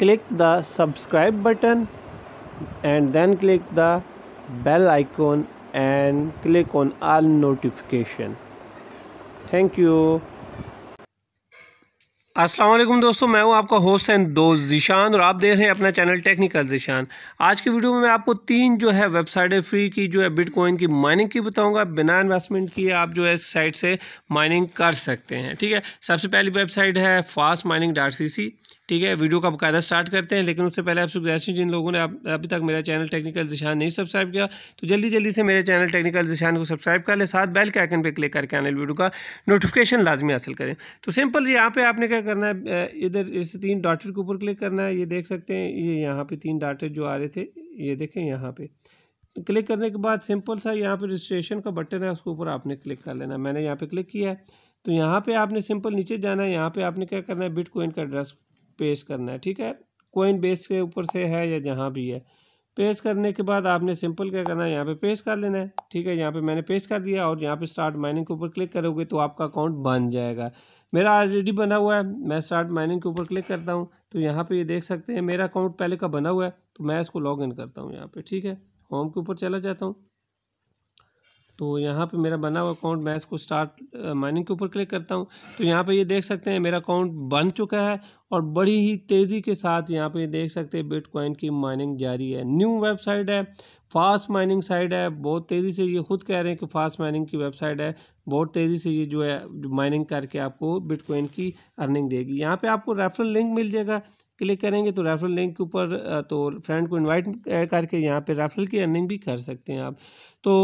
click the subscribe button and then click the bell icon and click on all notification thank you अस्सलाम वालेकुम दोस्तों मैं हूं आपका होस्ट हैं दोस्त जिशान और आप देख रहे हैं अपना चैनल टेक्निकल जिशान आज की वीडियो में मैं आपको तीन जो है वेबसाइट है फ्री की जो है बिटकॉइन की माइनिंग की बताऊंगा बिना इन्वेस्टमेंट किए आप जो है इस साइट से माइनिंग कर सकते हैं ठीक है सबसे पहली वेबसाइट है fast mining dot C C ठीक है वीडियो का बकायदा स्टार्ट करते हैं लेकिन उससे पहले आपसे गुजारिश जिन लोगों ने अभी तक मेरा चैनल टेक्निकल जिशान नहीं सब्सक्राइब किया तो जल्दी जल्दी से मेरे चैनल टेक्निकल जिशान को सब्सक्राइब कर ले साथ बेल के आइकन पर क्लिक करके आने वीडियो का नोटिफिकेशन लाजमी हासिल करें तो सिंपल यहाँ पर आपने क्या करना है इधर इस तीन डॉटर के ऊपर क्लिक करना है ये देख सकते हैं ये यहाँ पर तीन डॉटेड जो आ रहे थे ये देखें यहाँ पर क्लिक करने के बाद सिंपल सा यहाँ पर रजिस्ट्रेशन का बटन है उसके ऊपर आपने क्लिक कर लेना मैंने यहाँ पर क्लिक किया है तो यहाँ पे आपने सिंपल नीचे जाना है यहाँ पे आपने क्या करना है बिटकॉइन का एड्रेस पेश करना है ठीक है कोइन बेस के ऊपर से है या जहाँ भी है पेश करने के बाद आपने सिंपल क्या करना है यहाँ पे पेश कर लेना है ठीक है यहाँ पे मैंने पेश कर दिया और यहाँ पे स्टार्ट माइनिंग के ऊपर क्लिक करोगे तो आपका अकाउंट बन जाएगा मेरा ऑलरेडी बना हुआ है मैं स्टार्ट माइनिंग के ऊपर क्लिक करता हूँ तो यहाँ पे ये देख सकते हैं मेरा अकाउंट पहले का बना हुआ है तो मैं इसको लॉग इन करता हूँ यहाँ पर ठीक है होम के ऊपर चला जाता हूँ तो यहाँ पे मेरा बना हुआ अकाउंट मैं इसको स्टार्ट माइनिंग के ऊपर क्लिक करता हूँ तो यहाँ पे ये देख सकते हैं मेरा अकाउंट बन चुका है और बड़ी ही तेज़ी के साथ यहाँ पे देख सकते हैं बिटकॉइन की माइनिंग जारी है न्यू वेबसाइट है फास्ट माइनिंग साइट है बहुत तेज़ी से ये खुद कह रहे हैं कि फास्ट माइनिंग की वेबसाइट है बहुत तेज़ी से ये जो है माइनिंग करके आपको बिटकॉइन की अर्निंग देगी यहाँ पर आपको रेफरल लिंक मिल जाएगा क्लिक करेंगे तो रेफरल लिंक के ऊपर तो फ्रेंड को इन्वाइट करके यहाँ पर रेफरल की अर्निंग भी कर सकते हैं आप तो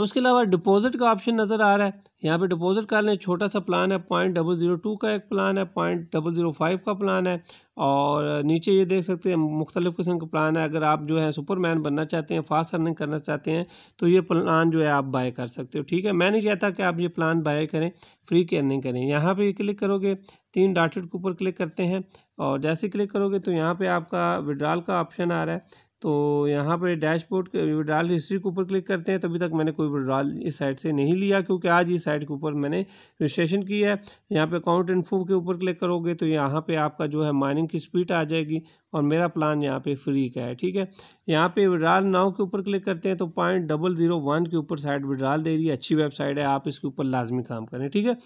उसके अलावा डिपॉजिट का ऑप्शन नज़र आ रहा है यहाँ पे डिपॉजिट कर लें छोटा सा प्लान है पॉइंट डबल ज़ीरो टू का एक प्लान है पॉइंट डबल ज़ीरो फाइव का प्लान है और नीचे ये देख सकते हैं मुख्तलिफ़ किस्म का प्लान है अगर आप जो है सुपरमैन बनना चाहते हैं फास्ट अर्निंग करना चाहते हैं तो ये प्लान जो है आप बाय कर सकते हो ठीक है मैं नहीं चाहता कि आप ये प्लान बाय करें फ्री की अर्निंग करें यहाँ पर क्लिक करोगे तीन डाटेड के ऊपर क्लिक करते हैं और जैसे क्लिक करोगे तो यहाँ पर आपका विड्रॉल का ऑप्शन आ रहा है तो यहाँ पर डैशबोर्ड के विड्राल हिस्ट्री के ऊपर क्लिक करते हैं तभी तक मैंने कोई विड्राल इस साइट से नहीं लिया क्योंकि आज इस साइट के ऊपर मैंने रजिस्ट्रेशन की है यहाँ पे अकाउंट इन्फो के ऊपर क्लिक करोगे तो यहाँ पे आपका जो है माइनिंग की स्पीड आ जाएगी और मेरा प्लान यहाँ पे फ्री का है ठीक है यहाँ पे विड्राल नाव के ऊपर क्लिक करते हैं तो पॉइंट डबल जीरो वन के ऊपर साइट विड्राल दे रही है अच्छी वेबसाइट है आप इसके ऊपर लाजमी काम करें ठीक है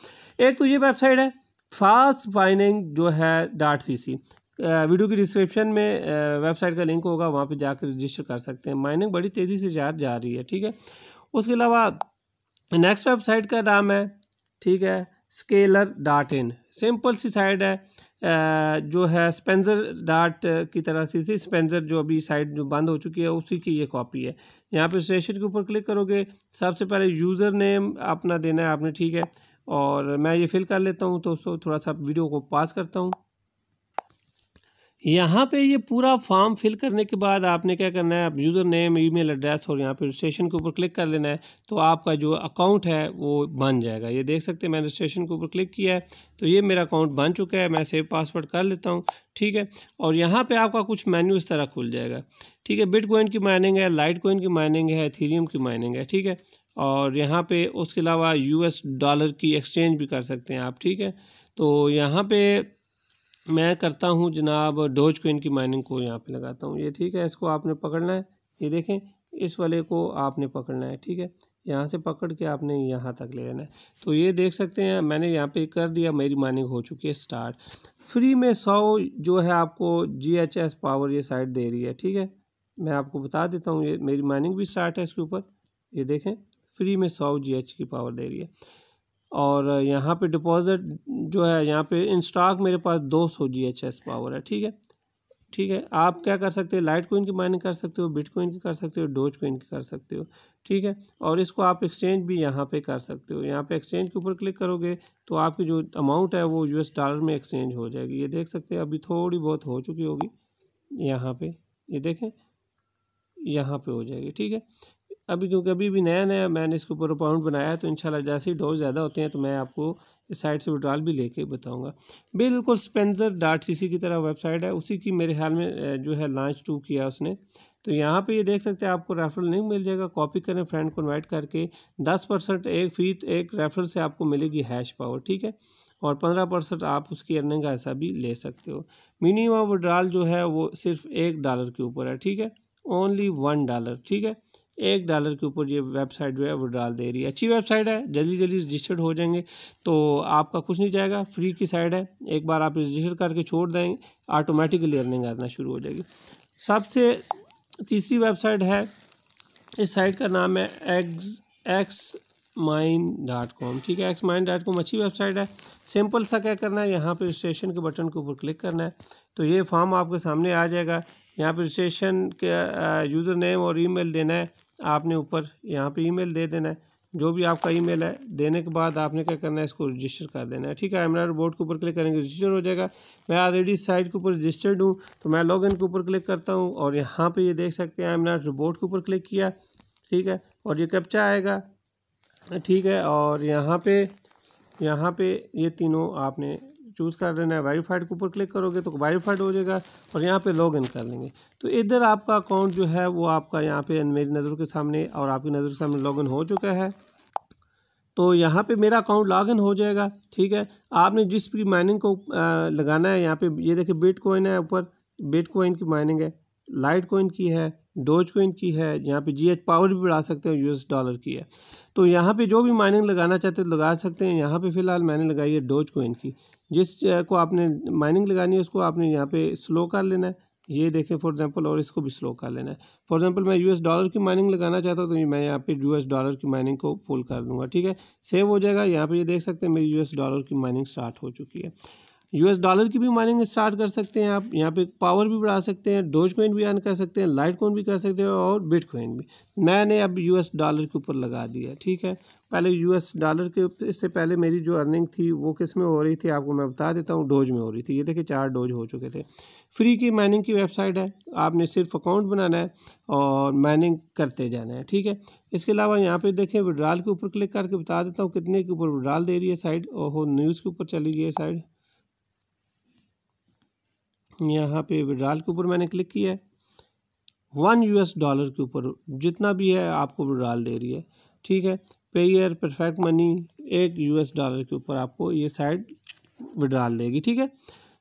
एक तो ये वेबसाइट है फास्ट फाइनिंग जो है डाट सी सी वीडियो की डिस्क्रिप्शन में वेबसाइट का लिंक होगा वहाँ पे जाकर रजिस्टर कर सकते हैं माइनिंग बड़ी तेज़ी से जा जा रही है ठीक है उसके अलावा नेक्स्ट वेबसाइट का नाम है ठीक है स्केलर डॉट इन सिंपल सी साइट है जो है स्पेंजर डॉट की तरह थी स्पेंजर जो अभी साइट जो बंद हो चुकी है उसी की ये कॉपी है यहाँ पे स्टेशन के ऊपर क्लिक करोगे सबसे पहले यूज़र नेम अपना देना है आपने ठीक है और मैं ये फिल कर लेता हूँ तो उसको थोड़ा सा वीडियो को पास करता हूँ यहाँ पे ये पूरा फॉर्म फिल करने के बाद आपने क्या करना है आप यूज़र नेम ईमेल एड्रेस और यहाँ पे रजिस्ट्रेशन के ऊपर क्लिक कर लेना है तो आपका जो अकाउंट है वो बन जाएगा ये देख सकते हैं मैंने रजिस्ट्रेशन के ऊपर क्लिक किया है तो ये मेरा अकाउंट बन चुका है मैं सेव पासवर्ड कर लेता हूँ ठीक है और यहाँ पर आपका कुछ मेन्यू इस तरह खुल जाएगा ठीक है कोइन की माइनिंग है लाइट कोइन की माइनिंग है थीरियम की माइनिंग है ठीक है और यहाँ पे उसके अलावा यू डॉलर की एक्सचेंज भी कर सकते हैं आप ठीक है तो यहाँ पर मैं करता हूँ जनाब डोज कोइन की माइनिंग को यहाँ पे लगाता हूँ ये ठीक है इसको आपने पकड़ना है ये देखें इस वाले को आपने पकड़ना है ठीक है यहाँ से पकड़ के आपने यहाँ तक ले लेना है तो ये देख सकते हैं मैंने यहाँ पे कर दिया मेरी माइनिंग हो चुकी है स्टार्ट फ्री में सौ जो है आपको जी एच एस पावर ये साइड दे रही है ठीक है मैं आपको बता देता हूँ ये मेरी माइनिंग भी स्टार्ट है इसके ऊपर ये देखें फ्री में सौ जी एच की पावर दे रही है और यहाँ पे डिपॉज़िट जो है यहाँ पे इन स्टॉक मेरे पास दो सौ जी एच एस पावर है ठीक है ठीक है आप क्या कर सकते हो लाइट कोइन की माइनिंग कर सकते हो बिटकॉइन की कर सकते हो डोज कोइन की कर सकते हो ठीक है और इसको आप एक्सचेंज भी यहाँ पे कर सकते हो यहाँ पे एक्सचेंज के ऊपर क्लिक करोगे तो आपकी जो अमाउंट है वो यूएस डॉलर में एक्सचेंज हो जाएगी ये देख सकते हैं अभी थोड़ी बहुत हो चुकी होगी यहाँ पे ये देखें यहाँ पे हो जाएगी ठीक है अभी क्योंकि अभी भी नया नया मैंने इसके ऊपर अपाउंट बनाया है तो इंशाल्लाह जैसे ही डोज ज़्यादा होते हैं तो मैं आपको इस साइट से विड्रॉल भी लेके बताऊंगा बिल्कुल स्पेंसर डॉट सी की तरह वेबसाइट है उसी की मेरे ख्याल में जो है लॉन्च टू किया उसने तो यहाँ पे ये देख सकते हैं आपको रेफरल लिंक मिल जाएगा कॉपी करें फ्रेंड को इन्वाइट करके दस परसेंट एक फी एक रेफरल से आपको मिलेगी हैश पावर ठीक है और पंद्रह परसेंट आप उसकी अर्निंग का ऐसा भी ले सकते हो मिनिमम विड्रॉल जो है वो सिर्फ एक डॉलर के ऊपर है ठीक है ओनली वन डॉलर ठीक है एक डॉलर के ऊपर ये वेबसाइट जो है वो डाल दे रही है अच्छी वेबसाइट है जल्दी जल्दी रजिस्टर्ड हो जाएंगे तो आपका कुछ नहीं जाएगा फ्री की साइड है एक बार आप रजिस्टर करके छोड़ देंगे ऑटोमेटिकली अर्निंग आना शुरू हो जाएगी सबसे तीसरी वेबसाइट है इस साइट का नाम है एग्ज एक्स माइन डॉट कॉम ठीक है एक्स माइन डॉट कॉम अच्छी वेबसाइट है सिंपल सा क्या करना है यहाँ पर रजिस्ट्रेशन के बटन के ऊपर क्लिक करना है तो ये फॉर्म आपके सामने आ जाएगा यहाँ पर रजिस्ट्रेशन के यूज़र नेम और ईमेल देना है आपने ऊपर यहाँ पे ईमेल दे देना है जो भी आपका ईमेल है देने के बाद आपने क्या करना है इसको रजिस्टर कर देना है ठीक है एमराइड बोर्ड के ऊपर क्लिक करेंगे रजिस्टर हो जाएगा मैं ऑलरेडी साइट के ऊपर रजिस्टर्ड हूँ तो मैं लॉगिन के ऊपर क्लिक करता हूँ और यहाँ पे ये देख सकते हैं एमराइड बोर्ड के ऊपर क्लिक किया ठीक है और ये कैप्चा आएगा ठीक है और यहाँ पे यहाँ पर ये तीनों आपने चूज़ कर लेना है वेरीफाइड के ऊपर क्लिक करोगे तो वेरीफाइड हो जाएगा और यहाँ पे लॉग इन कर लेंगे तो इधर आपका अकाउंट जो है वो आपका यहाँ पे मेरी नज़रों के सामने और आपकी नज़रों के सामने लॉग इन हो चुका है तो यहाँ पे मेरा अकाउंट लॉगिन हो जाएगा ठीक है आपने जिस भी माइनिंग को लगाना है यहाँ पर ये देखिए कोइन है ऊपर कोइन की माइनिंग है लाइट कोइन की है डोज कोइन की है यहाँ पे जीएच पावर भी बढ़ा सकते हैं यूएस डॉलर की है तो यहाँ पे जो भी माइनिंग लगाना चाहते हैं लगा सकते हैं यहाँ पे फ़िलहाल मैंने लगाई है डोज कोइन की जिस को आपने माइनिंग लगानी है उसको आपने यहाँ पे स्लो कर लेना है ये देखें फॉर एग्जांपल और इसको भी स्लो कर लेना है फॉर एग्जांपल मैं यूएस डॉलर की माइनिंग लगाना चाहता हूँ तो मैं यहाँ पे यूएस डॉलर की माइनिंग को फुल कर दूंगा ठीक है सेव हो जाएगा यहाँ पे ये देख सकते हैं मेरी यूएस डॉलर की माइनिंग स्टार्ट हो चुकी है यूएस डॉलर की भी माइनिंग स्टार्ट कर सकते हैं आप यहाँ पे पावर भी बढ़ा सकते हैं डोज कोइन भी ऑन कर सकते हैं लाइट कोइन भी कर सकते हैं और बिट कोइन भी मैंने अब यूएस डॉलर के ऊपर लगा दिया ठीक है पहले यूएस डॉलर के इससे पहले मेरी जो अर्निंग थी वो किस में हो रही थी आपको मैं बता देता हूँ डोज में हो रही थी ये देखिए चार डोज हो चुके थे फ्री की माइनिंग की वेबसाइट है आपने सिर्फ अकाउंट बनाना है और माइनिंग करते जाना है ठीक है इसके अलावा यहाँ पे देखें विड्राल के ऊपर क्लिक करके बता देता हूँ कितने के ऊपर विड्राल दे रही है साइड और न्यूज़ के ऊपर चली गई है साइड यहाँ पे विड्राल के ऊपर मैंने क्लिक किया है वन यूएस डॉलर के ऊपर जितना भी है आपको विड्राल दे रही है ठीक है पेयर परफेक्ट मनी एक यूएस डॉलर के ऊपर आपको ये साइड विड्राल देगी ठीक है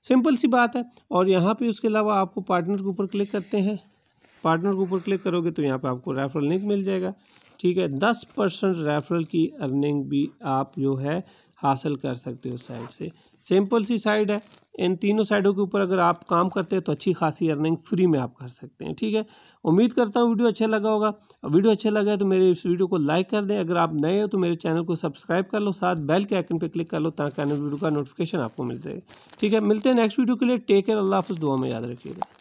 सिंपल सी बात है और यहाँ पे उसके अलावा आपको पार्टनर के ऊपर क्लिक करते हैं पार्टनर के ऊपर क्लिक करोगे तो यहाँ पर आपको रेफरल लिंक मिल जाएगा ठीक है दस परसेंट रेफरल की अर्निंग भी आप जो है हासिल कर सकते हो साइड से सिंपल सी साइड है इन तीनों साइडों के ऊपर अगर आप काम करते हैं तो अच्छी खासी अर्निंग फ्री में आप कर सकते हैं ठीक है उम्मीद करता हूँ वीडियो अच्छा लगा होगा वीडियो अच्छा लगा है तो मेरे इस वीडियो को लाइक कर दें अगर आप नए हो तो मेरे चैनल को सब्सक्राइब कर लो साथ बेल के आइकन पर क्लिक कर लो ताकि आने वीडियो का नोटिफिकेशन आपको मिल जाए ठीक है मिलते हैं नेक्स्ट वीडियो के लिए टेक केयर अल्लाह हाफ़ दुआ में याद रखिएगा